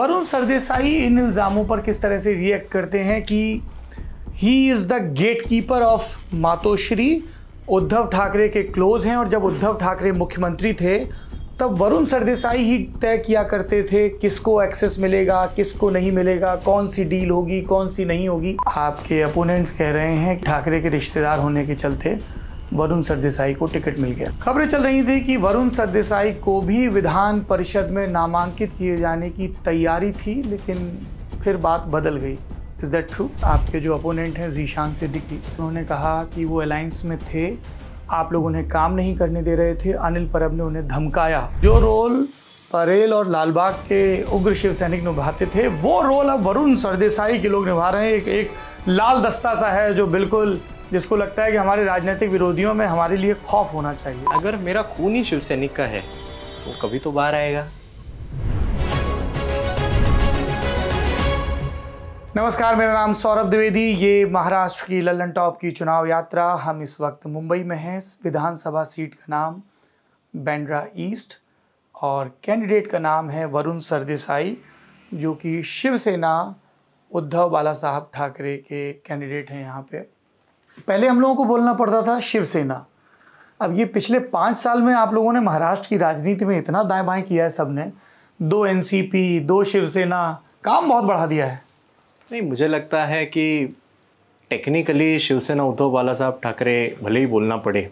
वरुण सरदेसाई इन इल्ज़ामों पर किस तरह से रिएक्ट करते हैं कि he is the gatekeeper of Matoshree Uddhav Thackeray के क्लोज हैं और जब उद्धव ठाकरे मुख्यमंत्री थे तब वरुण सरदेसाई ही तय किया करते थे किसको एक्सेस मिलेगा किसको नहीं मिलेगा कौन सी डील होगी कौन सी नहीं होगी आपके अपोनेंट्स कह रहे हैं ठाकरे के रिश्तेदार होने के चलते वरुण सरदेसाई को टिकट मिल गया खबरें चल रही थी कि वरुण सरदेसाई को भी विधान परिषद में नामांकित किए जाने की तैयारी थी लेकिन फिर बात बदल गई इज़ दैट ट्रू आपके जो अपोनेंट हैं जीशान सिद्दीकी उन्होंने कहा कि वो अलायंस में थे आप लोग उन्हें काम नहीं करने दे रहे थे अनिल परब ने उन्हें धमकाया जो रोल परेल और लालबाग के उग्र शिव सैनिक निभाते थे वो रोल अब वरुण सरदेसाई के लोग निभा रहे हैं एक एक लाल दस्ता सा है जो बिल्कुल जिसको लगता है कि हमारे राजनीतिक विरोधियों में हमारे लिए खौफ होना चाहिए अगर मेरा खून ही शिव सैनिक का है तो कभी तो बाहर आएगा नमस्कार मेरा नाम सौरभ द्विवेदी ये महाराष्ट्र की लल्लन टॉप की चुनाव यात्रा हम इस वक्त मुंबई में हैं विधानसभा सीट का नाम बैंड्रा ईस्ट और कैंडिडेट का नाम है वरुण सरदेसाई जो कि शिवसेना उद्धव बाला साहब ठाकरे के कैंडिडेट हैं यहाँ पे पहले हम लोगों को बोलना पड़ता था शिवसेना अब ये पिछले पाँच साल में आप लोगों ने महाराष्ट्र की राजनीति में इतना दाएं बाएं किया है सब ने दो एनसीपी दो शिवसेना काम बहुत बढ़ा दिया है नहीं मुझे लगता है कि टेक्निकली शिवसेना उद्धव बाला साहब ठाकरे भले ही बोलना पड़े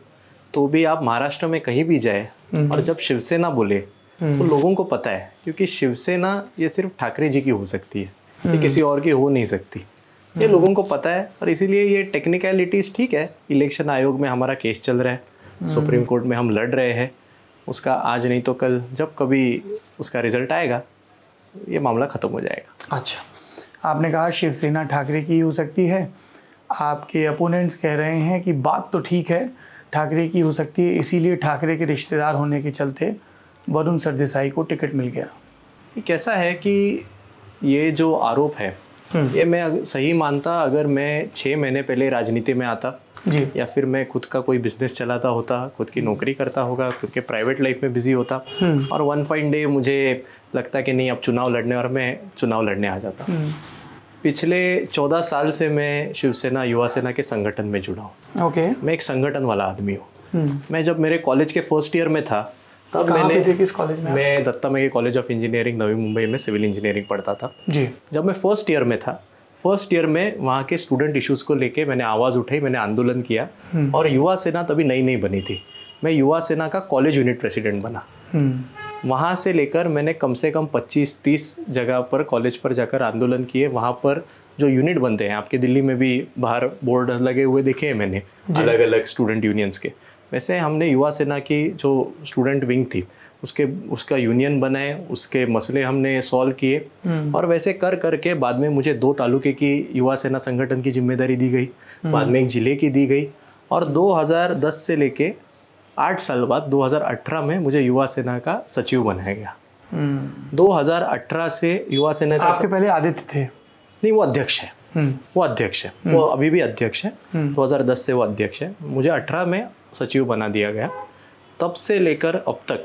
तो भी आप महाराष्ट्र में कहीं भी जाए हम्म। और जब शिवसेना बोले तो हम्म। लोगों को पता है क्योंकि शिवसेना ये सिर्फ ठाकरे जी की हो सकती है ये हम्म। किसी और की हो नहीं सकती ये लोगों को पता है और इसीलिए ये टेक्निकलिटीज़ ठीक है इलेक्शन आयोग में हमारा केस चल रहा है सुप्रीम हम्म। कोर्ट में हम लड़ रहे हैं उसका आज नहीं तो कल जब कभी उसका रिजल्ट आएगा ये मामला ख़त्म हो जाएगा अच्छा आपने कहा शिवसेना ठाकरे की हो सकती है आपके अपोनेंट्स कह रहे हैं कि बात तो ठीक है ठाकरे की हो सकती है इसीलिए ठाकरे के रिश्तेदार होने के चलते वरुण सरदेसाई को टिकट मिल गया कैसा है कि ये जो आरोप है हम्म। ये मैं सही मानता अगर मैं छः महीने पहले राजनीति में आता जी या फिर मैं खुद का कोई बिजनेस चलाता होता खुद की नौकरी करता होगा खुद के प्राइवेट लाइफ में बिजी होता हम्म। और वन फाइन डे मुझे लगता कि नहीं अब चुनाव लड़ने और मैं चुनाव लड़ने आ जाता हम्म। पिछले चौदह साल से मैं शिवसेना युवा सेना के संगठन में जुड़ा हूँ ओके मैं एक संगठन वाला आदमी हूँ मैं जब मेरे कॉलेज के फर्स्ट ईयर में था तब मैंने थे किस कॉलेज में मैं Datta college of engineering Navi Mumbai में सिविल इंजीनियरिंग पढ़ता था जी जब मैं फर्स्ट ईयर में था फर्स्ट ईयर में वहाँ के स्टूडेंट इश्यूज़ को लेके मैंने आवाज़ उठाई मैंने आंदोलन किया हम्म। और युवा सेना तभी नई नई बनी थी मैं युवा सेना का कॉलेज यूनिट प्रेसिडेंट बना हम्म। वहाँ से लेकर मैंने कम से कम 25-30 जगह पर कॉलेज पर जाकर आंदोलन किए वहाँ पर जो यूनिट बनते हैं आपके दिल्ली में भी बाहर बोर्ड लगे हुए देखे हैं मैंने अलग अलग स्टूडेंट यूनियंस के वैसे हमने युवा सेना की जो स्टूडेंट विंग थी उसके उसका यूनियन बनाए उसके मसले हमने सॉल्व किए हम्म। और वैसे कर करके बाद में मुझे दो तालुके की युवा सेना संगठन की जिम्मेदारी दी गई हम्म। बाद में एक ज़िले की दी गई और 2010 से लेके आठ साल बाद 2018 में मुझे युवा सेना का सचिव बनाया गया 2018 हम्म। से युवा सेना आपके पहले आदित्य थे नहीं वो अध्यक्ष है वो अध्यक्ष है वो अभी भी अध्यक्ष है 2010 से वो अध्यक्ष है मुझे 18 में सचिव बना दिया गया तब से लेकर अब तक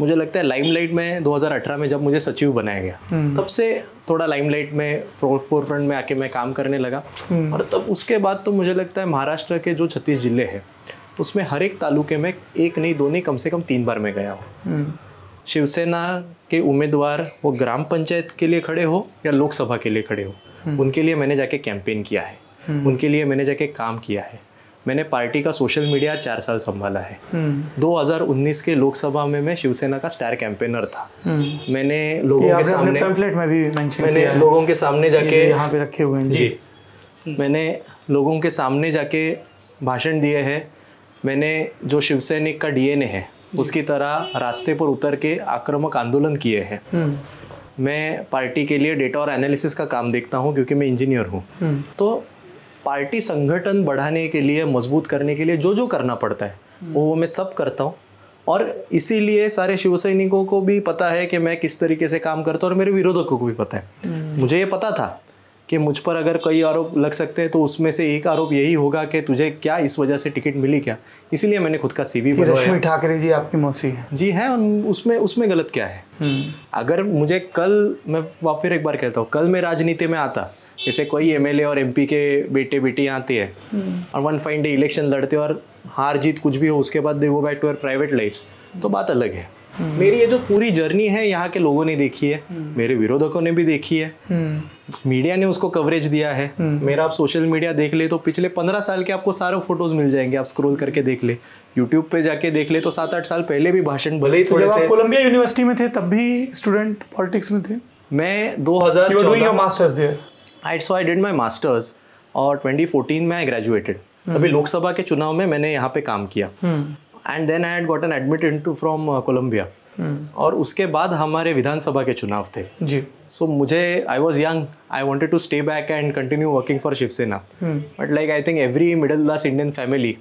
मुझे लगता है लाइमलाइट में 2018 में जब मुझे सचिव बनाया गया हम्म। तब से थोड़ा लाइमलाइट में फोर फ्रंट में आके मैं काम करने लगा हम्म। और तब उसके बाद तो मुझे लगता है महाराष्ट्र के जो छत्तीस जिले हैं उसमें हर एक तालुके में एक नहीं दो नहीं कम से कम तीन बार मैं गया हूँ हम्म। शिवसेना के उम्मीदवार वो ग्राम पंचायत के लिए खड़े हो या लोकसभा के लिए खड़े हो उनके लिए मैंने जाके कैंपेन किया है उनके लिए मैंने जाके काम किया है मैंने पार्टी का सोशल मीडिया चार साल संभाला है 2019 हम्म। के लोकसभा में मैं शिवसेना का स्टार कैंपेनर था हम्म। मैंने लोगों के सामने में भी मैंने लोगों के सामने जाके यहाँ पे रखे हुए हैं जी मैंने लोगों के सामने जाके भाषण दिए हैं मैंने जो शिवसैनिक का डीएनए है उसकी तरह रास्ते पर उतर के आक्रमक आंदोलन किए हैं हम्म। मैं पार्टी के लिए डेटा और एनालिसिस का काम देखता हूँ क्योंकि मैं इंजीनियर हूँ तो पार्टी संगठन बढ़ाने के लिए मजबूत करने के लिए जो जो करना पड़ता है वो हम्म। वो मैं सब करता हूँ और इसीलिए सारे शिव सैनिकों को भी पता है कि मैं किस तरीके से काम करता हूँ और मेरे विरोधकों को भी पता है हम्म। मुझे ये पता था कि मुझ पर अगर कई आरोप लग सकते हैं तो उसमें से एक आरोप यही होगा कि तुझे क्या इस वजह से टिकट मिली क्या इसीलिए मैंने खुद का सीवी बी रश्मि ठाकरे जी आपकी मौसी है जी है उसमें उसमें गलत क्या है हम्म। अगर मुझे कल मैं फिर एक बार कहता हूँ कल मैं राजनीति में आता जैसे कोई एम और एम के बेटे बेटी आती है हम्म। और वन फाइन डे इलेक्शन लड़ते और हार जीत कुछ भी हो उसके बाद दे वो बैक टू प्राइवेट लाइफ तो बात अलग है हम्म। मेरी ये जो पूरी जर्नी है यहाँ के लोगों ने देखी है हम्म। मेरे विरोधकों ने भी देखी है मीडिया ने उसको कवरेज दिया है मेरा आप सोशल मीडिया देख ले तो पिछले पंद्रह साल के आपको सारे फोटोज मिल जाएंगे आप स्क्रॉल करके देख ले यूट्यूब पे जाके देख ले तो सात आठ साल पहले भी भाषण भले ही तो थोड़े से कोलंबिया यूनिवर्सिटी में थे तब भी स्टूडेंट पॉलिटिक्स में थे मैं दो हजार masters I so I did my masters और 2014 में आई ग्रेजुएटेड hmm. तभी लोकसभा के चुनाव में मैंने यहाँ पे काम किया and then I had got an admit in two from Columbia और उसके बाद हमारे विधानसभा के चुनाव थे जी सो so, मुझे I was young I wanted to stay back and continue working for Shiv Sena but like I think every middle class Indian family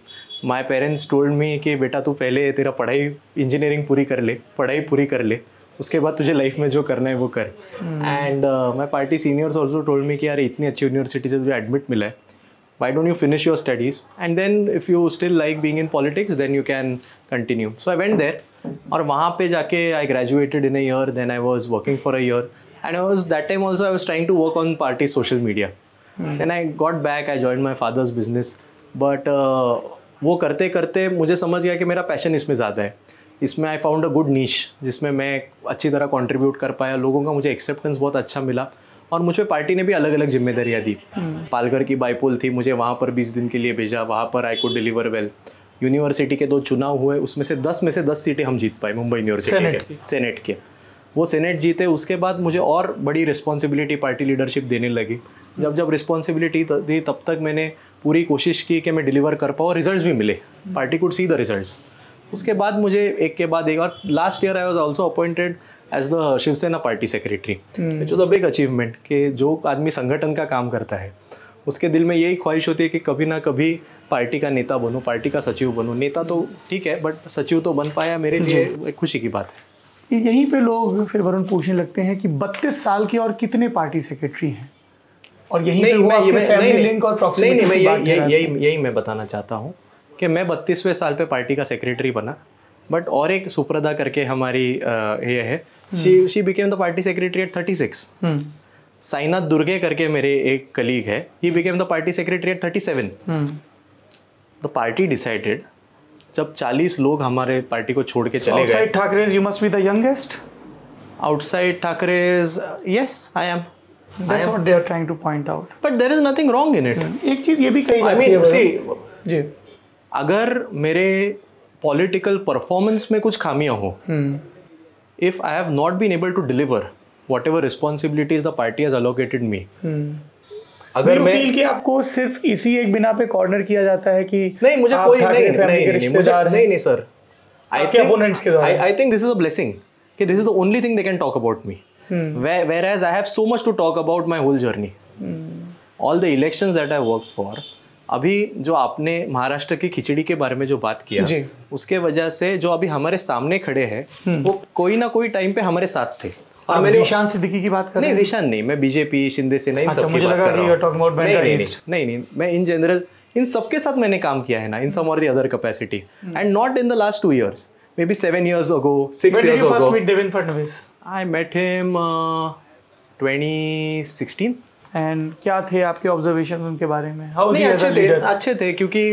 my parents told me कि बेटा तू पहले तेरा पढ़ाई इंजीनियरिंग पूरी कर ले पढ़ाई पूरी कर ले उसके बाद तुझे लाइफ में जो करना है वो कर and my party seniors also told me कि यार इतनी अच्छी यूनिवर्सिटी से तुझे एडमिट मिला है why don't you finish your studies and then if you still like being in politics then you can continue so I went there और वहाँ पे जाके I graduated in a year then I was working for a year and I was that time also I was trying to work on party social media then I got back I join my father's business but वो करते करते मुझे समझ गया कि मेरा passion इसमें ज़्यादा है इसमें आई फाउंड अ गुड नीच जिसमें मैं अच्छी तरह कंट्रीब्यूट कर पाया लोगों का मुझे एक्सेप्टेंस बहुत अच्छा मिला और मुझ पर पार्टी ने भी अलग अलग जिम्मेदारियाँ दी पालघर की बाईपोल थी मुझे वहाँ पर बीस दिन के लिए भेजा वहाँ पर I could deliver well university के दो चुनाव हुए उसमें से दस में से दस सीटें हम जीत पाए मुंबई यूनिवर्सिटी के सेनेट के वो सेनेट जीते उसके बाद मुझे और बड़ी रिस्पॉन्सिबिलिटी पार्टी लीडरशिप देने लगी जब जब रिस्पॉन्सिबिलिटी दी तब तक मैंने पूरी कोशिश की कि मैं डिलीवर कर पाऊँ रिजल्ट्स भी मिले party could see the results उसके बाद मुझे एक के बाद एक और last year I was also appointed as the Shivsena party secretary which was a big achievement कि जो आदमी संगठन का काम करता है उसके दिल में यही ख्वाहिश होती है कि कभी ना कभी पार्टी का नेता बनूँ पार्टी का सचिव बनूँ नेता तो ठीक है बट सचिव तो बन पाया मेरे लिए एक खुशी की बात है यहीं पे लोग फिर वरुण पूछने लगते हैं कि 32 साल के और कितने पार्टी सेक्रेटरी हैं और यही नहीं, मैं, मैं, नहीं, नहीं, नहीं, नहीं, यही मैं बताना चाहता हूँ कि मैं बत्तीसवें साल पे पार्टी का सेक्रेटरी बना बट और एक सुप्रदा करके हमारी ये है she she became the party secretary at thirty six Sainath Durge करके मेरे एक कलीग है he became the party secretary at thirty seven the party decided जब चालीस लोग हमारे पार्टी को छोड़ के चले गए Thackeray you must be the youngest outside Thackeray yes, I am. That's what they are trying to point out. But there is nothing wrong in it. Hmm. एक चीज ये भी कही जाती है. I mean, see, जी. अगर मेरे पॉलिटिकल परफॉर्मेंस में कुछ खामियां हो if I have not been able to deliver whatever responsibilities the party has allocated me अगर मैं फील कि आपको सिर्फ इसी एक बिना पे कॉर्नर किया जाता है कि नहीं मुझे कोई नहीं नहीं नहीं, मुझे नहीं नहीं सर आई के अपोनेंट्स के द्वारा I think this is a blessing कि this is the only thing they can talk about me whereas I have so much to talk about my whole journey all the elections that I work for अभी जो आपने महाराष्ट्र की खिचड़ी के बारे में जो बात किया जी। उसके वजह से जो अभी हमारे सामने खड़े हैं हम्म। वो कोई ना कोई टाइम पे हमारे साथ थे और मैंने ईशान सिद्दीकी की बात कर नहीं ईशान नहीं मैं बीजेपी शिंदे से नहीं अच्छा, मुझे लगा कि टॉकिंग अबाउट नहीं नहीं नहीं मैं इन जनरल इन सबके साथ मैंने काम किया है ना in some or the other capacity and not in the last two years maybe seven years ago six years ago I met him sixteen and क्या थे आपके ऑब्जर्वेशन उनके बारे में हाउ अच्छे थे अच्छे थे क्योंकि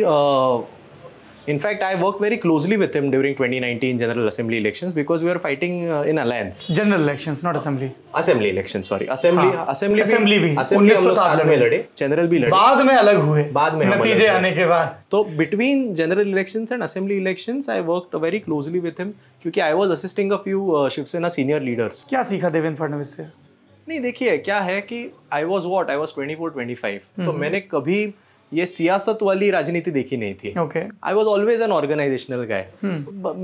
in fact I work very closely with him during 2019 general assembly elections because we are fighting in alliance general elections not assembly assembly election sorry assembly assembly assembly भी असेंबली हम लोग साथ में लड़े जनरल भी लड़े बाद में अलग हुए बाद में नतीजे आने के बाद तो between general elections and assembly elections I work very closely with him क्योंकि I was assisting a few Shivsena senior leaders क्या सीखा देवेंद्र फडणवीस से नहीं देखिए क्या है कि I was what I was twenty four twenty five तो हम्म। मैंने कभी ये सियासत वाली राजनीति देखी नहीं थी I was always an organisational guy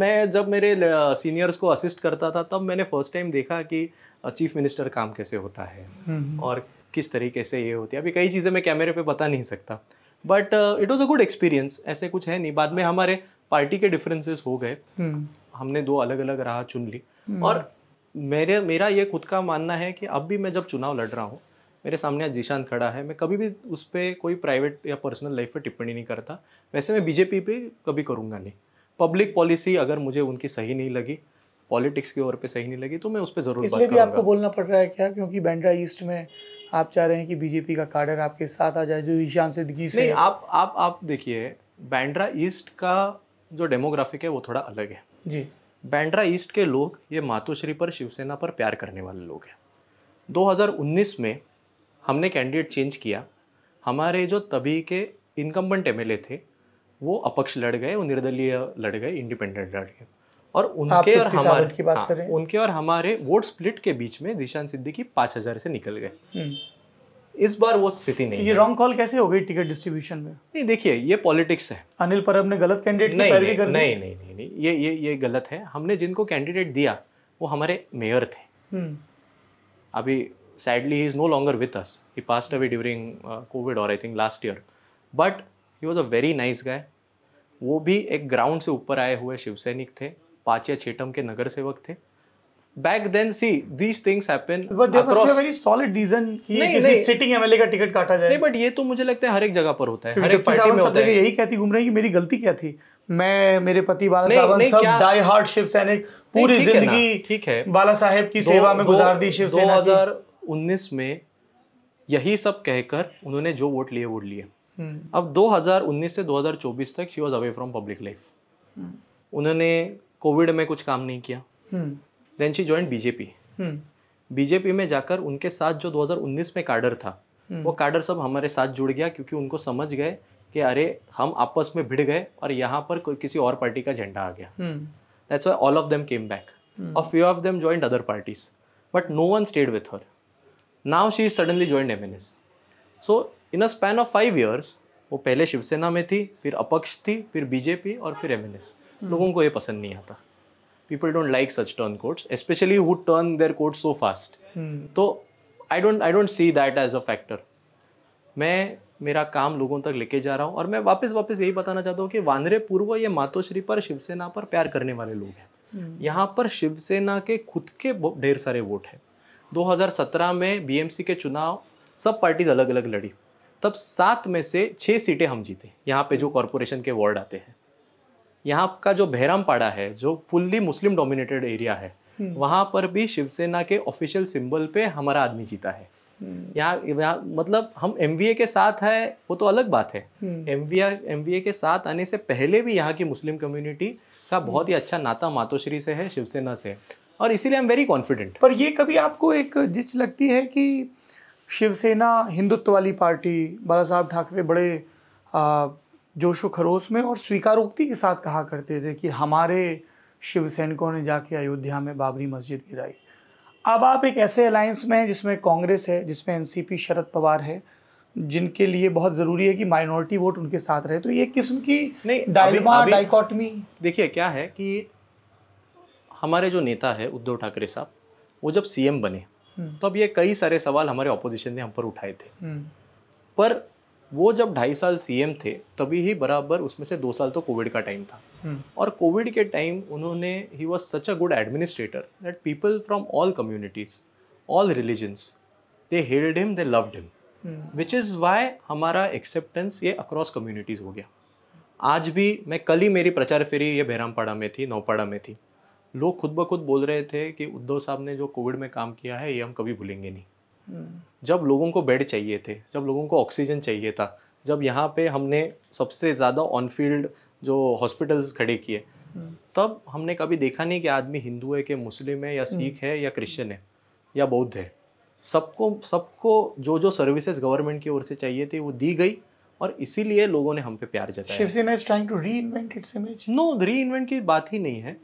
मैं जब मेरे सीनियर्स को असिस्ट करता था तब मैंने फर्स्ट टाइम देखा कि चीफ मिनिस्टर काम कैसे होता है हम्म। और किस तरीके से ये होती है अभी कई चीज़ें मैं कैमरे पे बता नहीं सकता but it was a good experience ऐसे कुछ है नहीं बाद में हमारे पार्टी के डिफरेंसेस हो गए हम्म। हमने दो अलग अलग राह चुन ली और मेरे मेरा ये खुद का मानना है कि अब भी मैं जब चुनाव लड़ रहा हूँ मेरे सामने आज जीशान खड़ा है मैं कभी भी उस पर कोई प्राइवेट या पर्सनल लाइफ पर टिप्पणी नहीं करता वैसे मैं बीजेपी पे कभी करूँगा नहीं पब्लिक पॉलिसी अगर मुझे उनकी सही नहीं लगी पॉलिटिक्स के ओर पे सही नहीं लगी तो मैं उस पर जरूर इसलिए भी आपको बोलना पड़ रहा है क्या क्योंकि बैंड्रा ईस्ट में आप चाह रहे हैं कि बीजेपी का कार्डर आपके साथ आ जाए जो ईशान सिद्दकी से नहीं आप आप आप देखिए बैंड्रा ईस्ट का जो डेमोग्राफिक है वो थोड़ा अलग है जी बैंड्रा ईस्ट के लोग ये मातोश्री पर शिवसेना पर प्यार करने वाले लोग हैं 2019 में हमने कैंडिडेट चेंज किया हमारे जो तभी के इनकम्बेंट एम थे वो अपक्ष लड़ गए वो निर्दलीय लड़ गए इंडिपेंडेंट लड़ गए और उनके और हमारे की बात हाँ, करें उनके और हमारे वोट स्प्लिट के बीच में दिशान सिद्दीकी पाँच हज़ार से निकल गए हम्म। इस बार वो स्थिति नहीं ये रॉन्ग कॉल कैसे हो गई टिकट डिस्ट्रीब्यूशन में नहीं देखिए ये पॉलिटिक्स है अनिल परब ने गलत कैंडिडेट नहीं नहीं, नहीं नहीं नहीं नहीं नहीं ये ये ये गलत है हमने जिनको कैंडिडेट दिया वो हमारे मेयर थे हम्म। अभी sadly he is no longer with us he passed away during COVID और I think last year but he was a very nice guy वो भी एक ग्राउंड से ऊपर आए हुए शिवसैनिक थे पाचिया छेटम के नगर सेवक थे back then see these things happen across... very solid reason कि नहीं, नहीं, सिटिंग एमएलए का टिकट काटा जाए नहीं बट ये तो मुझे लगता है हर एक जगह पर होता है हर एक पार्टी में होता है यही कहती घूम रही कि मेरी गलती क्या थी मैं मेरे पति बाला साहब सब डाई हार्ड शिव सैनिक पूरी जिंदगी ठीक है बाला साहेब की सेवा में गुजार दी शिवसेना 2019 में यही सब कहकर उन्होंने जो वोट लिए वोट लिए हम्म। अब 2019 से 2024 तक she was away from public life उन्होंने कोविड में कुछ काम नहीं किया hmm. Then she join BJP BJP में जाकर उनके साथ जो 2019 में कार्डर था hmm. वो कार्डर सब हमारे साथ जुड़ गया क्योंकि उनको समझ गए कि अरे हम आपस में भिड़ गए और यहाँ पर कोई किसी और पार्टी का झंडा आ गया that's why all of them came back और few of them joined other parties but no one stayed with her now she is suddenly joined M N S so in a span of five years वो पहले शिवसेना में थी फिर अपक्ष थी फिर BJP और फिर एम hmm. लोगों को ये पसंद नहीं आता people don't like such turn codes, especially who turn their codes so fast. Hmm. तो I don't I don't see that as a factor मैं मेरा काम लोगों तक लेके जा रहा हूँ और मैं वापस वापस यही बताना चाहता हूँ कि वानरे पूर्व ये मातोश्री पर शिवसेना पर प्यार करने वाले लोग हैं hmm. यहाँ पर शिवसेना के खुद के ढेर सारे वोट हैं 2017 में बीएमसी के चुनाव सब पार्टीज अलग अलग लड़ी तब सात में से छः सीटें हम जीते यहाँ पे जो कॉरपोरेशन के वार्ड आते हैं यहाँ का जो पाड़ा है जो फुल्ली मुस्लिम डोमिनेटेड एरिया है हम्म। वहाँ पर भी शिवसेना के ऑफिशियल सिंबल पे हमारा आदमी जीता है हम्म। यहाँ यहाँ मतलब हम एम के साथ है वो तो अलग बात है एम हम्म। वी के साथ आने से पहले भी यहाँ की मुस्लिम कम्युनिटी का बहुत ही अच्छा नाता मातोश्री से है शिवसेना से और इसीलिए आई एम वेरी कॉन्फिडेंट पर ये कभी आपको एक जिच लगती है कि शिवसेना हिंदुत्व वाली पार्टी बाला साहब ठाकरे बड़े जोशो खरोश में और स्वीकारोक्ति के साथ कहा करते थे कि हमारे शिव सैनिकों ने जाके अयोध्या में बाबरी मस्जिद गिराई अब आप एक ऐसे अलायंस में हैं जिसमें कांग्रेस है जिसमें एनसीपी शरद पवार है जिनके लिए बहुत ज़रूरी है कि माइनॉरिटी वोट उनके साथ रहे तो ये किस्म की नहीं डाइकॉटमी देखिए क्या है कि हमारे जो नेता है उद्धव ठाकरे साहब वो जब सीएम बने हम्म। तो अब ये कई सारे सवाल हमारे ऑपोजिशन ने हम पर उठाए थे हम्म। पर वो जब ढाई साल सीएम थे तभी ही बराबर उसमें से दो साल तो कोविड का टाइम था हम्म। और कोविड के टाइम उन्होंने he was such a good administrator that people from all communities all religions they held him they loved him which is why हमारा एक्सेप्टेंस ये अक्रॉस कम्युनिटीज़ हो गया आज भी मैं कल ही मेरी प्रचार फेरी ये बहरामपाड़ा में थी नौपाड़ा में थी लोग खुद ब खुद बोल रहे थे कि उद्धव साहब ने जो कोविड में काम किया है ये हम कभी भूलेंगे नहीं जब लोगों को बेड चाहिए थे जब लोगों को ऑक्सीजन चाहिए था जब यहाँ पे हमने सबसे ज़्यादा ऑन फील्ड जो हॉस्पिटल्स खड़े किए तब हमने कभी देखा नहीं कि आदमी हिंदू है कि मुस्लिम है या सिख है या क्रिश्चियन है या बौद्ध है सबको सबको जो जो सर्विसेज गवर्नमेंट की ओर से चाहिए थी वो दी गई और इसीलिए लोगों ने हम पे प्यार जताया Shivsena is trying to its image नो की बात ही नहीं है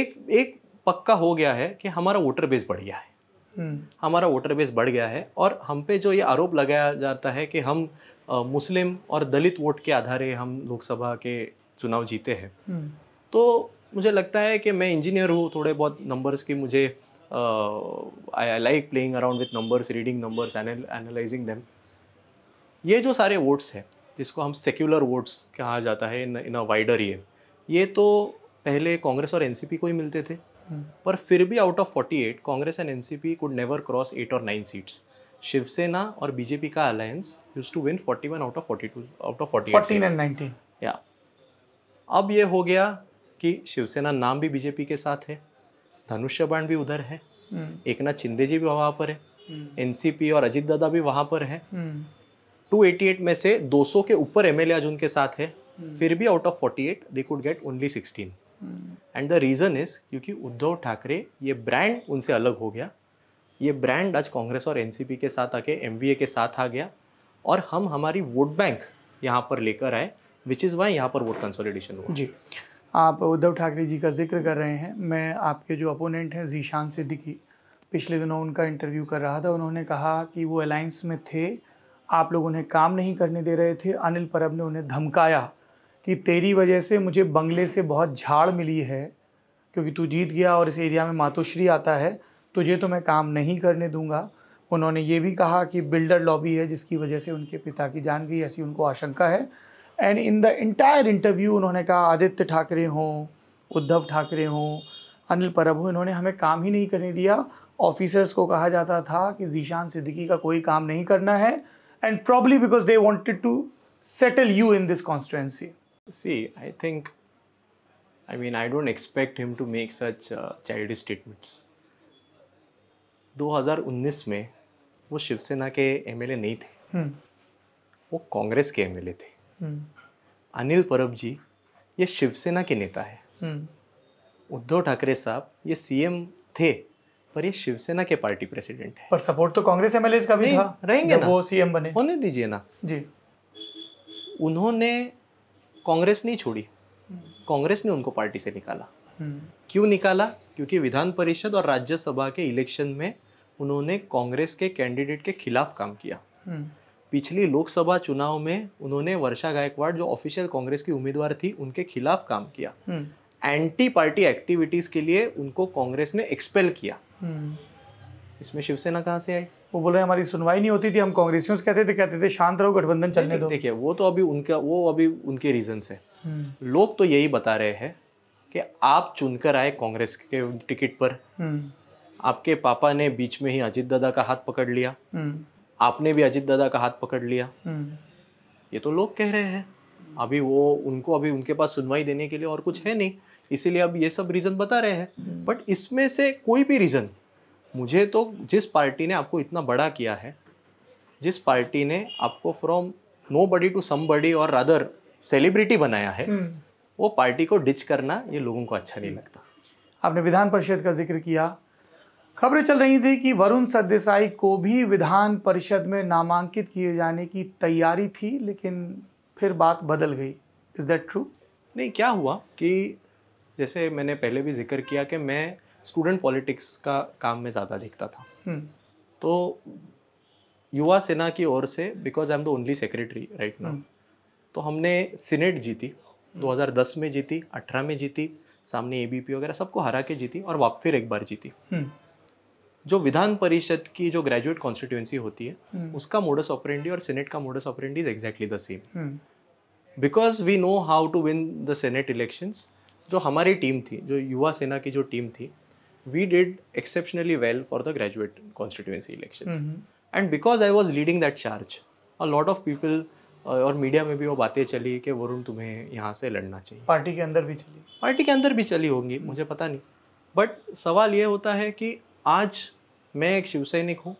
एक एक पक्का हो गया है कि हमारा वोटर बेस बढ़ गया है हमारा वोटर बेस बढ़ गया है और हम पे जो ये आरोप लगाया जाता है कि हम आ, मुस्लिम और दलित वोट के आधारे हम लोकसभा के चुनाव जीते हैं हम्म। तो मुझे लगता है कि मैं इंजीनियर हूँ थोड़े बहुत नंबर्स की मुझे I like playing around with numbers reading numbers analysing them ये जो सारे वोट्स हैं जिसको हम सेक्युलर वोट्स कहा जाता है इन इन अ वाइडर ये ये तो पहले कांग्रेस और एनसीपी को ही मिलते थे पर फिर भी out of 48 Congress and NCP could never cross eight or nine seats Shivsena और बीजेपी का alliance use to win 41 out of 42 out of 48 14 and 19 या अब ये हो गया कि शिवसेना नाम भी बीजेपी के साथ है बाण भी उधर है हम्म। एक नाथ शिंदे जी भी वहां पर है एनसीपी हम्म। और अजीत दादा भी वहां पर है 288 हम्म। में से 200 के ऊपर एमएलए आज उनके साथ है फिर भी out of 48 they could get only 16 and the reason is क्योंकि उद्धव ठाकरे ये ब्रांड उनसे अलग हो गया ये ब्रांड आज कांग्रेस और एनसीपी के साथ आके एम के साथ आ गया और हम हमारी वोट बैंक यहाँ पर लेकर आए विच इज़ वाई यहाँ पर वोट कंसोलिडेशन हुआ जी आप उद्धव ठाकरे जी का जिक्र कर रहे हैं मैं आपके जो अपोनेंट हैं जीशान सिद्दीकी पिछले दिनों उनका इंटरव्यू कर रहा था उन्होंने कहा कि वो अलायंस में थे आप लोग उन्हें काम नहीं करने दे रहे थे अनिल परब ने उन्हें धमकाया कि तेरी वजह से मुझे बंगले से बहुत झाड़ मिली है क्योंकि तू जीत गया और इस एरिया में मातोश्री आता है तुझे तो मैं काम नहीं करने दूंगा उन्होंने ये भी कहा कि बिल्डर लॉबी है जिसकी वजह से उनके पिता की जान गई ऐसी उनको आशंका है and in the entire interview उन्होंने कहा आदित्य ठाकरे हों उद्धव ठाकरे हों अनिल परब हों इन्होंने हमें काम ही नहीं करने दिया ऑफिसर्स को कहा जाता था कि जीशान सिद्दीकी का कोई काम नहीं करना है and probably because they wanted to settle you in this constituency See, I think, I mean, I don't expect him to make such uh, childish statements. 2019 में वो शिवसेना के एमएलए नहीं थे hmm. वो कांग्रेस के एमएलए थे hmm. अनिल परब जी ये शिवसेना के नेता है hmm. हम्म। उद्धव ठाकरे साहब ये सीएम थे पर ये शिवसेना के पार्टी प्रेसिडेंट है पर सपोर्ट तो कांग्रेस एमएलए का भी था रहेंगे ना वो सीएम बने होने दीजिए ना जी उन्होंने कांग्रेस नहीं छोड़ी हम्म। कांग्रेस ने उनको पार्टी से निकाला हम्म। क्यों निकाला क्योंकि विधान परिषद और राज्यसभा के इलेक्शन में उन्होंने कांग्रेस के कैंडिडेट के खिलाफ काम किया हम्म। पिछली लोकसभा चुनाव में उन्होंने वर्षा गायकवाड़ जो ऑफिशियल कांग्रेस की उम्मीदवार थी उनके खिलाफ काम किया एंटी पार्टी एक्टिविटीज के लिए उनको कांग्रेस ने एक्सपेल किया इसमें शिवसेना कहाँ से आई वो बोल रहे हैं हमारी सुनवाई नहीं होती थी हम कांग्रेसियों से कहते थे कहते थे शांत रहो गठबंधन चलने दो देखिए वो तो अभी उनका वो अभी उनके रीजंस है हम्म। लोग तो यही बता रहे हैं कि आप चुनकर आए कांग्रेस के टिकट पर हम्म। आपके पापा ने बीच में ही अजीत दादा का हाथ पकड़ लिया हम्म। आपने भी अजीत दादा का हाथ पकड़ लिया ये तो लोग कह रहे हैं अभी वो उनको अभी उनके पास सुनवाई देने के लिए और कुछ है नहीं इसीलिए अब ये सब रीजन बता रहे हैं बट इसमें से कोई भी रीजन मुझे तो जिस पार्टी ने आपको इतना बड़ा किया है जिस पार्टी ने आपको from nobody to somebody और अदर सेलिब्रिटी बनाया है हम्म। वो पार्टी को डिच करना ये लोगों को अच्छा नहीं हम्म। लगता आपने विधान परिषद का जिक्र किया खबरें चल रही थी कि वरुण सरदेसाई को भी विधान परिषद में नामांकित किए जाने की तैयारी थी लेकिन फिर बात बदल गई इज़ दैट ट्रू नहीं क्या हुआ कि जैसे मैंने पहले भी जिक्र किया कि मैं स्टूडेंट पॉलिटिक्स का काम में ज़्यादा देखता था हम्म। तो युवा सेना की ओर से because I am the only secretary right now तो हमने सीनेट जीती 2010 हम्म। में जीती 18 में जीती सामने एबीपी वगैरह सबको हरा के जीती और वापस फिर एक बार जीती हम्म। जो विधान परिषद की जो ग्रेजुएट कॉन्स्टिट्यूएंसी होती है उसका मोडस ऑपरेंडी और सीनेट का modus operandi is exactly the same because we know how to win the senate elections जो हमारी टीम थी जो युवा सेना की जो टीम थी we did exceptionally well for the graduate constituency elections. Mm-hmm. And because I was leading that charge, a lot of people और uh, मीडिया में भी वो बातें चली कि वरुण तुम्हें यहाँ से लड़ना चाहिए पार्टी के अंदर भी चली पार्टी के अंदर भी चली होंगी mm-hmm. मुझे पता नहीं बट सवाल ये होता है कि आज मैं एक शिवसैनिक हूँ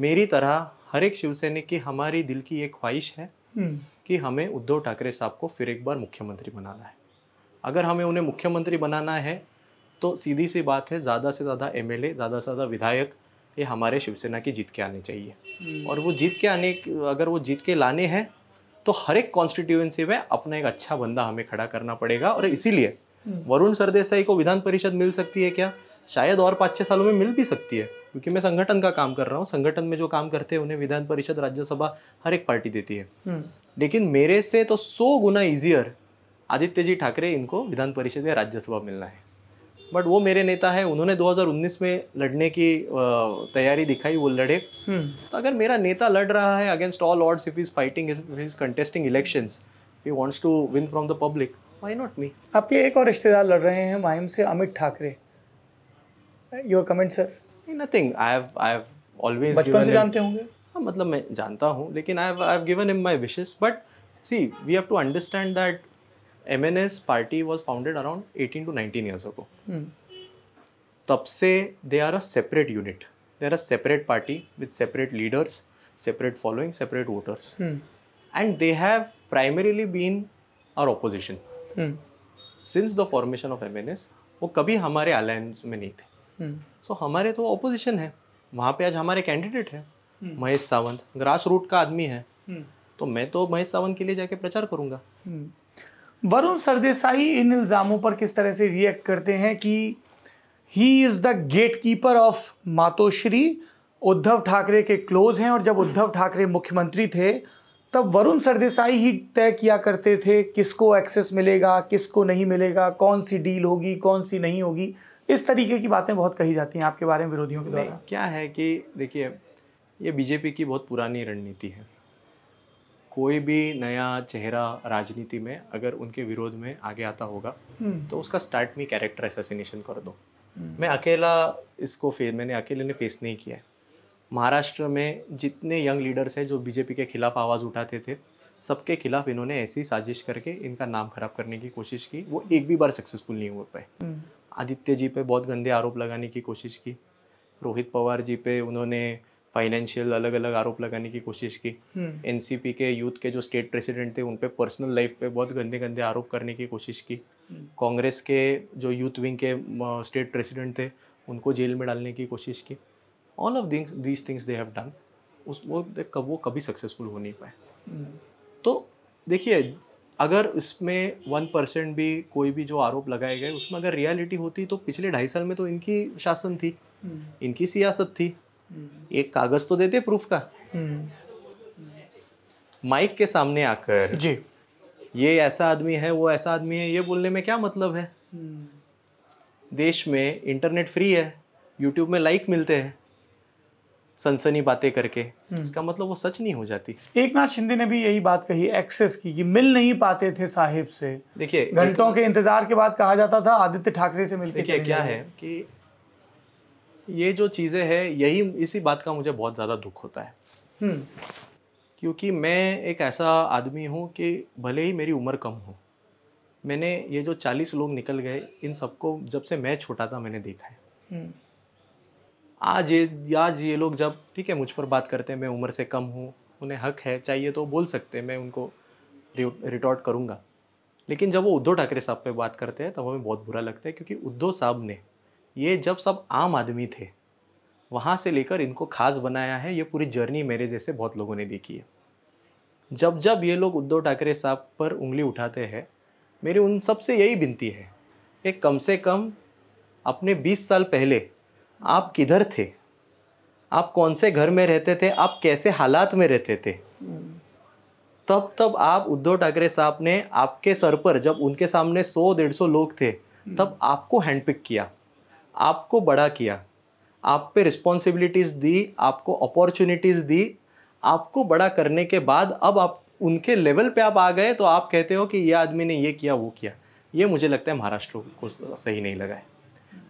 मेरी तरह हर एक शिवसैनिक की हमारी दिल की एक ख्वाहिश है mm-hmm. कि हमें उद्धव ठाकरे साहब को फिर एक बार मुख्यमंत्री बनाना है अगर हमें उन्हें मुख्यमंत्री बनाना है तो सीधी सी बात है ज़्यादा से ज़्यादा एम ज़्यादा से ज़्यादा विधायक ये हमारे शिवसेना की जीत के आने चाहिए हम्म। और वो जीत के आने अगर वो जीत के लाने हैं तो हर एक कॉन्स्टिट्यूएंसी में अपना एक अच्छा बंदा हमें खड़ा करना पड़ेगा और इसीलिए हम्म। वरुण सरदेसाई को विधान परिषद मिल सकती है क्या शायद और पाँच छः सालों में मिल भी सकती है क्योंकि मैं संगठन का काम कर रहा हूँ संगठन में जो काम करते हैं उन्हें विधान परिषद राज्यसभा हर एक पार्टी देती है हम्म। लेकिन मेरे से तो सौ गुना इजियर आदित्य जी ठाकरे इनको विधान परिषद या राज्यसभा मिलना है बट वो मेरे नेता है उन्होंने 2019 में लड़ने की तैयारी दिखाई वो लड़े हम्म। तो अगर मेरा नेता लड़ रहा है against all odds if is fighting is contesting election he wants to win from the public why not me आपके एक और रिश्तेदार लड़ रहे हैं माहिम से Amit Thackeray your comment sir nothing I have I have always बचपन से जानते होंगे हाँ मतलब मैं जानता हूँ लेकिन I have I have given him my wishes but see we have to understand that M N S party was founded around eighteen to nineteen years को तब से they are a separate unit they are a separate party with separate leaders separate following separate voters and they have primarily been our opposition since the formation of M N S वो कभी हमारे alliance में नहीं थे सो hmm. so, हमारे तो opposition है वहाँ पे आज हमारे कैंडिडेट है hmm. Mahesh Sawant grass root का आदमी है hmm. तो मैं तो महेश सावंत के लिए जाके प्रचार करूंगा वरुण सरदेसाई इन इल्ज़ामों पर किस तरह से रिएक्ट करते हैं कि he is the gatekeeper of Matoshree Uddhav Thackeray के क्लोज हैं और जब उद्धव ठाकरे मुख्यमंत्री थे तब वरुण सरदेसाई ही तय किया करते थे किसको एक्सेस मिलेगा किसको नहीं मिलेगा कौन सी डील होगी कौन सी नहीं होगी इस तरीके की बातें बहुत कही जाती हैं आपके बारे में विरोधियों के द्वारा क्या है कि देखिए ये बीजेपी की बहुत पुरानी रणनीति है कोई भी नया चेहरा राजनीति में अगर उनके विरोध में आगे आता होगा हम्म। तो उसका स्टार्ट में कैरेक्टर एसेसिनेशन कर दो हम्म। मैं अकेला इसको फेस मैंने अकेले ने फेस नहीं किया है महाराष्ट्र में जितने यंग लीडर्स हैं जो बीजेपी के खिलाफ आवाज़ उठाते थे सबके खिलाफ इन्होंने ऐसी साजिश करके इनका नाम खराब करने की कोशिश की वो एक भी बार सक्सेसफुल नहीं हो पाए हम्म। आदित्य जी पे बहुत गंदे आरोप लगाने की कोशिश की रोहित पवार जी पे उन्होंने फाइनेंशियल अलग अलग आरोप लगाने की कोशिश की एन हम्म। के यूथ के जो स्टेट प्रेसिडेंट थे उन पर पर्सनल लाइफ पे बहुत गंदे गंदे आरोप करने की कोशिश की हम्म। कांग्रेस के जो यूथ विंग के स्टेट प्रेसिडेंट थे उनको जेल में डालने की कोशिश की all of these things they have done उस वो वो कभी सक्सेसफुल हो नहीं पाए हम्म। तो देखिए अगर इसमें वन परसेंट भी कोई भी जो आरोप लगाए गए उसमें अगर रियलिटी होती तो पिछले ढाई साल में तो इनकी शासन थी इनकी सियासत थी एक कागज तो देते प्रूफ का माइक के सामने आकर जी ये ऐसा आदमी है वो ऐसा आदमी है ये बोलने में क्या मतलब है देश में इंटरनेट फ्री है यूट्यूब में लाइक मिलते हैं सनसनी बातें करके हम्म। इसका मतलब वो सच नहीं हो जाती एक नाथ शिंदे ने भी यही बात कही एक्सेस की कि मिल नहीं पाते थे साहिब से देखिए घंटों के इंतजार के बाद कहा जाता था आदित्य ठाकरे से मिलते देखिए क्या है कि ये जो चीज़ें हैं यही इसी बात का मुझे बहुत ज़्यादा दुख होता है हम्म। क्योंकि मैं एक ऐसा आदमी हूँ कि भले ही मेरी उम्र कम हो मैंने ये जो चालीस लोग निकल गए इन सबको जब से मैं छोटा था मैंने देखा है हम्म। आज ये आज ये लोग जब ठीक है मुझ पर बात करते हैं मैं उम्र से कम हूँ उन्हें हक है चाहिए तो बोल सकते हैं मैं उनको रिटॉर्ट करूँगा लेकिन जब वो उद्धव ठाकरे साहब पे बात करते हैं तब हमें बहुत बुरा लगता है क्योंकि उद्धव साहब ने ये जब सब आम आदमी थे वहाँ से लेकर इनको खास बनाया है ये पूरी जर्नी मेरे जैसे बहुत लोगों ने देखी है जब जब ये लोग उद्धव ठाकरे साहब पर उंगली उठाते हैं मेरी उन सब से यही विनती है कि कम से कम अपने 20 साल पहले आप किधर थे आप कौन से घर में रहते थे आप कैसे हालात में रहते थे तब तब आप उद्धव ठाकरे साहब ने आपके सर पर जब उनके सामने सौ डेढ़ सौ लोग थे तब आपको हैंडपिक किया आपको बड़ा किया आप पे रिस्पॉन्सिबिलिटीज़ दी आपको अपॉर्चुनिटीज़ दी आपको बड़ा करने के बाद अब आप उनके लेवल पे आप आ गए तो आप कहते हो कि ये आदमी ने ये किया वो किया ये मुझे लगता है महाराष्ट्र को सही नहीं लगा है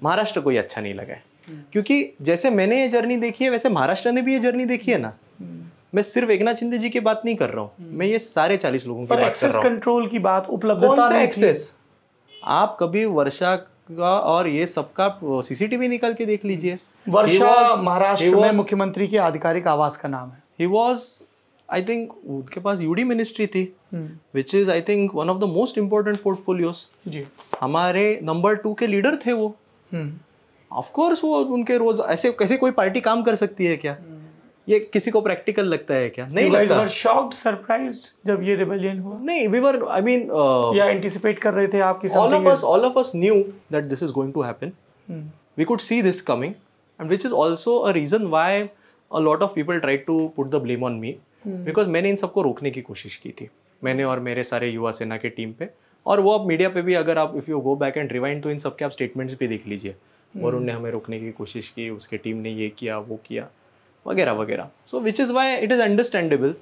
महाराष्ट्र को ये अच्छा नहीं लगा है हम्म। क्योंकि जैसे मैंने ये जर्नी देखी है वैसे महाराष्ट्र ने भी ये जर्नी देखी है ना हम्म। मैं सिर्फ एकनाथ शिंदे जी की बात नहीं कर रहा हूँ हम्म। मैं ये सारे चालीस लोगों की बात कर रहा हूँ कंट्रोल की बात उपलब्धता आप कभी वर्षा का और ये सबका सीसीटीवी निकल के देख लीजिए वर्षा महाराष्ट्र में मुख्यमंत्री के आधिकारिक आवास का नाम है ही वॉज आई थिंक उनके पास यूडी मिनिस्ट्री थी which is I think one of the most important portfolios जी हमारे नंबर टू के लीडर थे वो ऑफकोर्स हम्म। वो उनके रोज ऐसे कैसे कोई पार्टी काम कर सकती है क्या hmm. ये किसी को प्रैक्टिकल लगता है क्या नहीं लगता शॉक्ड सरप्राइज्ड जब ये रिबेलियन हुआ नहीं वी वर आई मीन या एंटीसिपेट कर रहे थे आप कि all of us all of us knew that this is going to happen we could see this coming and which is also a reason why a lot of people tried to put the blame on me because मैंने इन सबको रोकने की कोशिश की थी मैंने और मेरे सारे युवा सेना के टीम पे और वो आप मीडिया पे भी अगर आप if you go back and rewind तो इन सबके आप स्टेटमेंट्स भी देख लीजिए hmm. वरुण ने हमें रोकने की कोशिश की उसके टीम ने ये किया वो किया वगैरह वगैरह so which is why it is understandable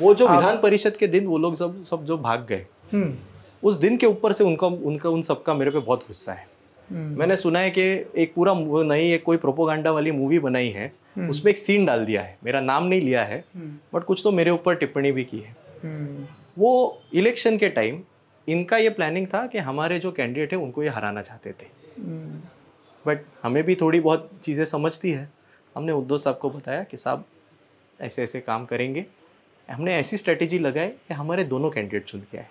वो जो हाँ। विधान परिषद के दिन वो लोग सब सब जो भाग गए hmm. उस दिन के ऊपर से उनका उनका उन सबका मेरे पे बहुत गुस्सा है hmm. मैंने सुना है कि एक पूरा नई एक कोई प्रोपोगंडा वाली मूवी बनाई है hmm. उसमें एक सीन डाल दिया है मेरा नाम नहीं लिया है बट hmm. कुछ तो मेरे ऊपर टिप्पणी भी की है hmm. वो इलेक्शन के टाइम इनका ये प्लानिंग था कि हमारे जो कैंडिडेट है उनको ये हराना चाहते थे बट hmm. हमें भी थोड़ी बहुत चीज़ें समझती है हमने उद्धव साहब को बताया कि साहब ऐसे ऐसे काम करेंगे हमने ऐसी स्ट्रेटेजी लगाई कि हमारे दोनों कैंडिडेट चुन के आए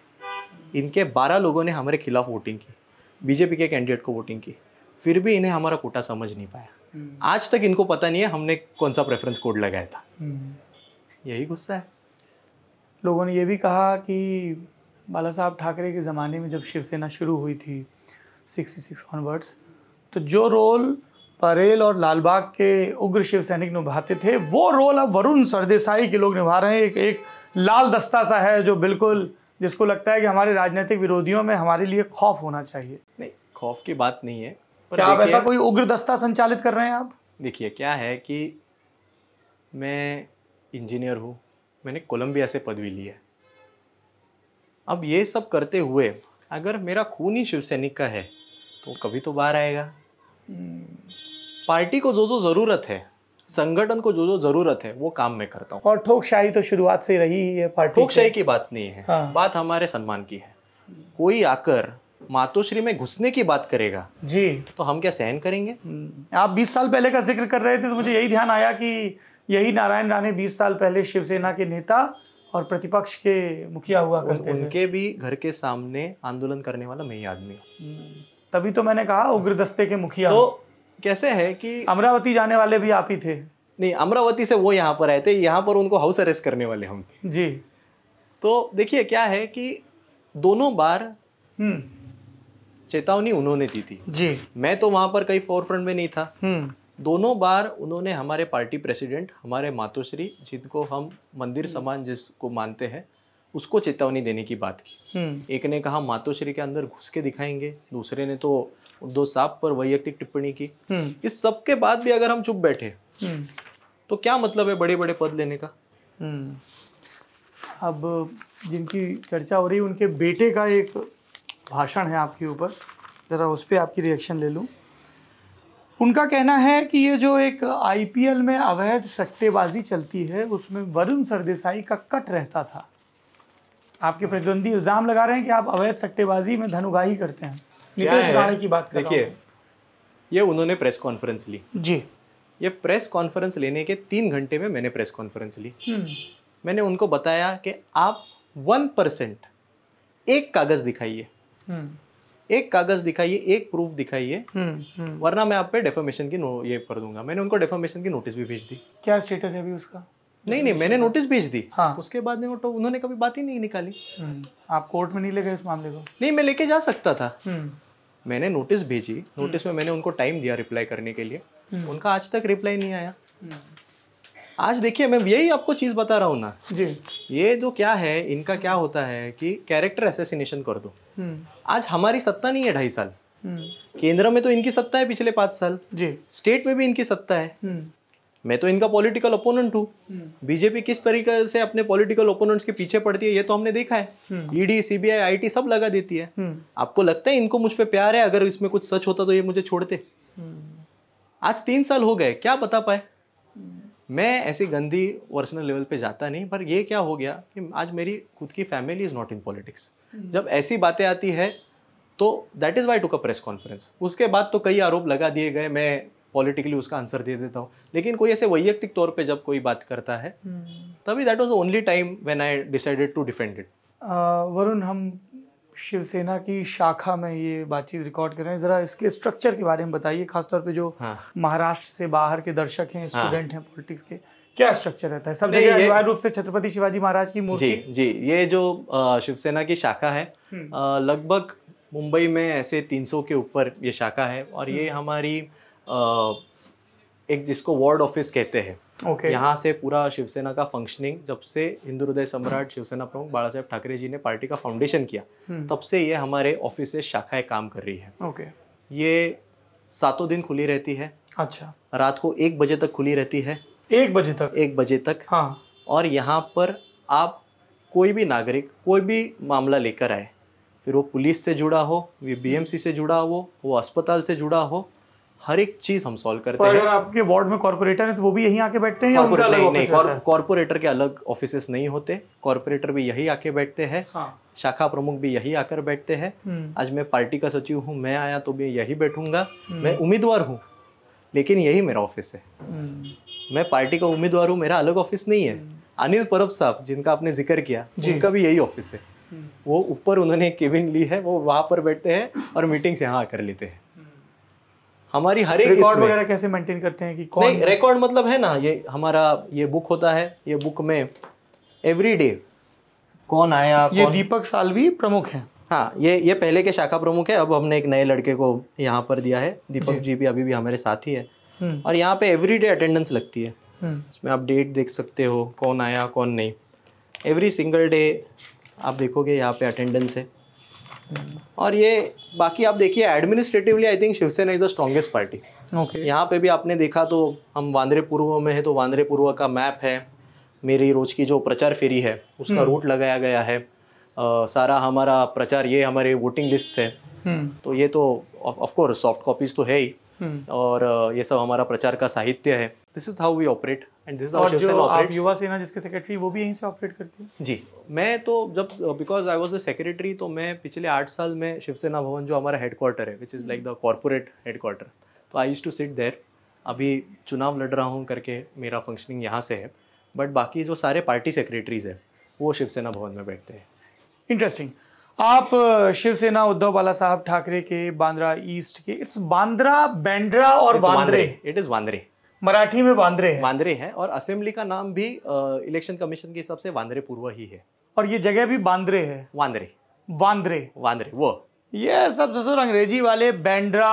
इनके बारह लोगों ने हमारे खिलाफ वोटिंग की बीजेपी के कैंडिडेट को वोटिंग की फिर भी इन्हें हमारा कोटा समझ नहीं पाया हम्म। आज तक इनको पता नहीं है हमने कौन सा प्रेफरेंस कोड लगाया था हम्म। यही गुस्सा है लोगों ने यह भी कहा कि बाला साहब ठाकरे के ज़माने में जब शिवसेना शुरू हुई थी 66 कन्वर्ट्स तो जो रोल परेल और लालबाग के उग्र शिव सैनिक निभाते थे वो रोल अब वरुण सरदेसाई के लोग निभा रहे हैं एक एक लाल दस्ता सा है जो बिल्कुल जिसको लगता है कि हमारे राजनीतिक विरोधियों में हमारे लिए खौफ होना चाहिए नहीं खौफ की बात नहीं है क्या आप ऐसा कोई उग्र दस्ता संचालित कर रहे हैं आप देखिए क्या है कि मैं इंजीनियर हूँ मैंने कोलंबिया से पदवी ली है अब ये सब करते हुए अगर मेरा खून ही शिव सैनिक का है तो कभी तो बाहर आएगा हम्म। पार्टी को जो जो ज़रूरत है संगठन को जो जो जरूरत है वो काम में करता हूँ और ठोकशाही तो शुरुआत से रही ही है पार्टी ठोकशाही की बात नहीं है हाँ। बात हमारे सम्मान की है कोई आकर मातोश्री में घुसने की बात करेगा जी तो हम क्या सहन करेंगे हम्म, आप 20 साल पहले का जिक्र कर रहे थे तो मुझे यही ध्यान आया कि यही नारायण राणे 20 साल पहले शिवसेना के नेता और प्रतिपक्ष के मुखिया हुआ करते उन, उनके भी घर के सामने आंदोलन करने वाला मैं ही आदमी हूँ हम्म, तभी तो मैंने कहा उग्र दस्ते के मुखिया तो कैसे है कि अमरावती जाने वाले भी आप ही थे नहीं अमरावती से वो यहाँ पर आए थे यहाँ पर उनको हाउस अरेस्ट करने वाले हम थे जी तो देखिए क्या है कि दोनों बार हम्म। चेतावनी उन्होंने दी थी जी मैं तो वहाँ पर कहीं फोर फ्रंट में नहीं था हम्म। दोनों बार उन्होंने हमारे पार्टी प्रेसिडेंट हमारे मातोश्री जिनको हम मंदिर हम्म। समान जिसको मानते हैं उसको चेतावनी देने की बात की हम्म। एक ने कहा मातोश्री के अंदर घुस के दिखाएंगे दूसरे ने तो दो साहब पर वैयक्तिक टिप्पणी की हम्म। इस सब के बाद भी अगर हम चुप बैठे हम्म। तो क्या मतलब है बड़े बड़े पद लेने का अब जिनकी चर्चा हो रही है उनके बेटे का एक भाषण है आपके ऊपर ज़रा उस पर आपकी रिएक्शन ले लूँ उनका कहना है कि ये जो एक आईपीएल में अवैध सट्टेबाजी चलती है उसमें वरुण सरदेसाई का कट रहता था आपके प्रतिद्वंदी इल्जाम लगा रहे हैं कि आप अवैध सट्टेबाजी में धन उगाही करते हैं नीतीश राणे की बात देखिए ये उन्होंने प्रेस कॉन्फ्रेंस ली जी ये प्रेस कॉन्फ्रेंस लेने के तीन घंटे में मैंने प्रेस कॉन्फ्रेंस ली हम्म। मैंने उनको बताया कि आप वन परसेंट एक कागज दिखाइए हम्म। एक कागज दिखाइए एक प्रूफ दिखाइए हम्म, वरना मैं आप पे डेफोमेशन की नो ये कर दूंगा मैंने उनको डेफोमेशन की नोटिस भी भेज दी क्या स्टेटस है अभी उसका नहीं नहीं मैंने नोटिस भेज दी हाँ उसके बाद में तो उन्होंने कभी बात ही नहीं निकाली हम्म, आप कोर्ट में नहीं ले गए इस मामले को नहीं मैं लेके जा सकता था हम्म। मैंने नोटिस भेजी नोटिस हम्म। में मैंने उनको टाइम दिया रिप्लाई करने के लिए उनका आज तक रिप्लाई नहीं आया आज देखिए मैं यही आपको चीज बता रहा हूँ ना जी ये जो क्या है इनका क्या होता है कि कैरेक्टर एसेसिनेशन कर दो आज हमारी सत्ता नहीं है ढाई साल केंद्र में तो इनकी सत्ता है पिछले पांच साल जी स्टेट में भी इनकी सत्ता है मैं तो इनका पॉलिटिकल ओपोनेंट हूँ बीजेपी हम्म। किस तरीके से अपने पॉलिटिकल ओपोनेंट्स के पीछे पड़ती है ये तो हमने देखा है ईडी सीबीआई आईटी सब लगा देती है हम्म। आपको लगता है इनको मुझ पर प्यार है अगर इसमें कुछ सच होता तो ये मुझे छोड़ते हम्म। आज तीन साल हो गए क्या बता पाए मैं ऐसी गंदी पर्सनल लेवल पे जाता नहीं पर ये क्या हो गया कि आज मेरी खुद की family is not in politics जब ऐसी बातें आती है तो that is why to a press conference उसके बाद तो कई आरोप लगा दिए गए मैं पॉलिटिकली उसका आंसर दे देता हूँ लेकिन कोई ऐसे वैयक्तिक तौर पे जब कोई बात करता है हम्म। तभी that was only time when I decided to defend it Varun हम शिवसेना की शाखा में ये बातचीत रिकॉर्ड कर रहे हैं जरा इसके स्ट्रक्चर के बारे में बताइए खासतौर पे जो हाँ. महाराष्ट्र से बाहर के दर्शक हैं स्टूडेंट हाँ. हैं पॉलिटिक्स के क्या स्ट्रक्चर रहता है सब अनिवार्य रूप से छत्रपति शिवाजी महाराज की मूर्ति जी जी ये जो शिवसेना की शाखा है हम्म। लगभग मुंबई में ऐसे 300 के ऊपर ये शाखा है और ये हम्म। हमारी एक जिसको वार्ड ऑफिस कहते हैं okay. यहाँ से पूरा शिवसेना का फंक्शनिंग जब से हिंदू हृदय सम्राट शिवसेना प्रमुख बाला साहेब ठाकरे जी ने पार्टी का फाउंडेशन किया हम्म। तब से ये हमारे ऑफिस शाखाएं काम कर रही है okay. ये सातों दिन खुली रहती है अच्छा रात को एक बजे तक खुली रहती है एक बजे तक एक बजे तक हाँ और यहाँ पर आप कोई भी नागरिक कोई भी मामला लेकर आए फिर वो पुलिस से जुड़ा हो बीएमसी से जुड़ा हो वो अस्पताल से जुड़ा हो हर एक चीज हम सॉल्व करते हैं अगर आपके वार्ड में कॉर्पोरेटर है तो वो भी यही आके बैठते हैं उनका नहीं, नहीं कॉर्पोरेटर के अलग ऑफिस नहीं होते कॉर्पोरेटर भी यही आके बैठते हैं हाँ। शाखा प्रमुख भी यही आकर बैठते हैं हम्म। आज मैं पार्टी का सचिव हूँ मैं आया तो मैं यही बैठूंगा हम्म। मैं उम्मीदवार हूँ लेकिन यही मेरा ऑफिस है हम्म। मैं पार्टी का उम्मीदवार हूँ मेरा अलग ऑफिस नहीं है अनिल परब साहब जिनका आपने जिक्र किया जिनका भी यही ऑफिस है वो ऊपर उन्होंने केबिन ली है वो वहां पर बैठते हैं और मीटिंग्स यहाँ आकर लेते हैं हमारी हर एक रिकॉर्ड वगैरह कैसे मेंटेन करते हैं कि कौन नहीं रिकॉर्ड मतलब है ना ये हमारा ये बुक होता है ये बुक में एवरी डे कौन आया ये कौन... दीपक सालवी प्रमुख है हाँ ये ये पहले के शाखा प्रमुख है अब हमने एक नए लड़के को यहाँ पर दिया है दीपक जी, जी भी अभी भी हमारे साथ ही है हम्म। और यहाँ पे एवरी डे अटेंडेंस लगती है हम्म। इसमें आप डेट देख सकते हो कौन आया कौन नहीं एवरी सिंगल डे आप देखोगे यहाँ पे अटेंडेंस है और ये बाकी आप देखिए administratively I think Shivsena is the strongest party okay यहाँ पे भी आपने देखा तो हम वांद्रे पूर्व में है तो वांद्रे पूर्व का मैप है मेरी रोज की जो प्रचार फेरी है उसका रूट हम्म। लगाया गया है आ, सारा हमारा प्रचार ये हमारे वोटिंग लिस्ट है तो ये तो ऑफकोर्स सॉफ्ट कॉपीज तो है ही हम्म। और ये सब हमारा प्रचार का साहित्य है this is how we operate and this और आप युवा सेना जिसके सेक्रेटरी वो भी यहीं से ऑपरेट करती है जी मैं तो जब because I was the secretary तो मैं पिछले आठ साल में शिवसेना भवन जो हमारा हेडक्वार्टर है which is like the corporate headquarter तो I use to sit there अभी चुनाव लड़ रहा हूँ करके मेरा फंक्शनिंग यहाँ से है बट बाकी जो सारे पार्टी सेक्रेटरीज हैं वो शिवसेना भवन में बैठते हैं इंटरेस्टिंग आप शिवसेना उद्धव बाला साहब ठाकरे के बांद्रा ईस्ट के इट्स बांद्रा बैंड्रा और बांद्रे इट इज़ बांद्रे मराठी में वांद्रे है वांद्रे हैं और असेंबली का नाम भी इलेक्शन कमीशन के हिसाब से वांद्रे पूर्व ही है और ये जगह भी बांद्रे है वांद्रे वांद्रे वांद्रे वो ये सब ससुर अंग्रेजी वाले बैंड्रा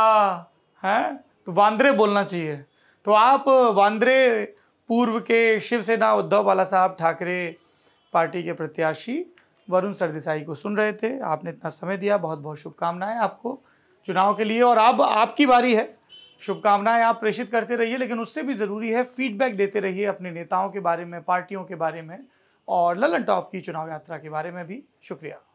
हैं तो वांद्रे बोलना चाहिए तो आप वांद्रे पूर्व के शिवसेना उद्धव बाला साहब ठाकरे पार्टी के प्रत्याशी वरुण सरदेसाई को सुन रहे थे आपने इतना समय दिया बहुत बहुत शुभकामनाएं आपको चुनाव के लिए और अब आप, आपकी बारी है शुभकामनाएं आप प्रेषित करते रहिए लेकिन उससे भी ज़रूरी है फीडबैक देते रहिए अपने नेताओं के बारे में पार्टियों के बारे में और ललन टॉप की चुनाव यात्रा के बारे में भी शुक्रिया